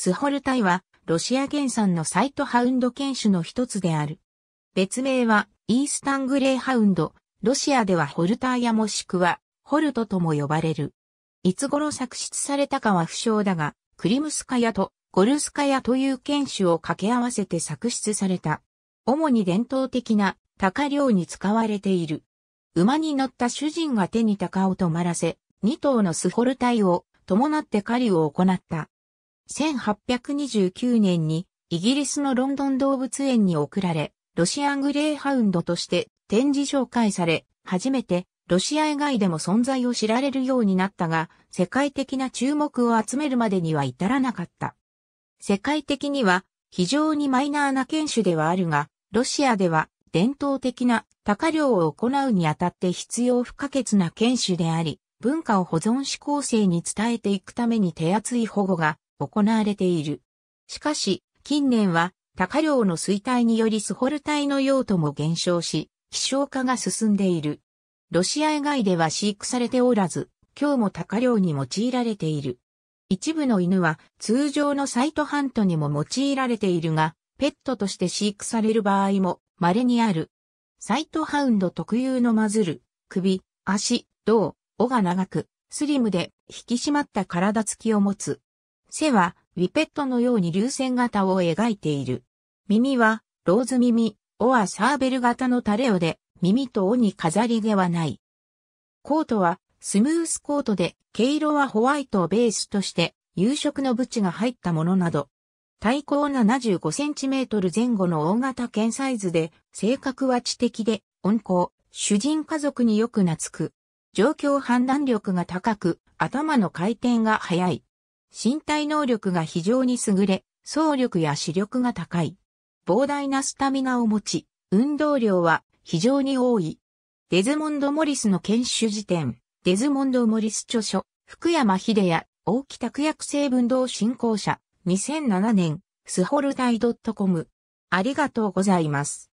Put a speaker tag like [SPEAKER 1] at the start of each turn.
[SPEAKER 1] スホルタイは、ロシア原産のサイトハウンド犬種の一つである。別名は、イースタングレーハウンド、ロシアではホルターやもしくは、ホルトとも呼ばれる。いつ頃作出されたかは不詳だが、クリムスカヤとゴルスカヤという犬種を掛け合わせて作出された。主に伝統的な鷹漁に使われている。馬に乗った主人が手に鷹を止まらせ、2頭のスホルタイを伴って狩りを行った。1829年にイギリスのロンドン動物園に送られ、ロシアングレーハウンドとして展示紹介され、初めてロシア以外でも存在を知られるようになったが、世界的な注目を集めるまでには至らなかった。世界的には非常にマイナーな犬種ではあるが、ロシアでは伝統的な高量を行うにあたって必要不可欠な犬種であり、文化を保存し構成に伝えていくために手厚い保護が行われている。しかし、近年は、高量の衰退によりスホル体の用途も減少し、希少化が進んでいる。ロシア以外では飼育されておらず、今日も高量に用いられている。一部の犬は通常のサイトハントにも用いられているが、ペットとして飼育される場合も稀にある。サイトハウンド特有のマズル、首、足、胴、尾が長く、スリムで引き締まった体つきを持つ。背は、ウィペットのように流線型を描いている。耳は、ローズ耳、オアサーベル型のタレオで、耳と尾に飾りではない。コートは、スムースコートで、毛色はホワイトをベースとして、夕食のブチが入ったものなど、体高7 5トル前後の大型犬サイズで、性格は知的で、温厚、主人家族によく懐く。状況判断力が高く、頭の回転が早い。身体能力が非常に優れ、走力や視力が高い。膨大なスタミナを持ち、運動量は非常に多い。デズモンド・モリスの研修辞典、デズモンド・モリス著書、福山秀也、大木拓薬成分動振興者、2007年、スホルタイ .com。ありがとうございます。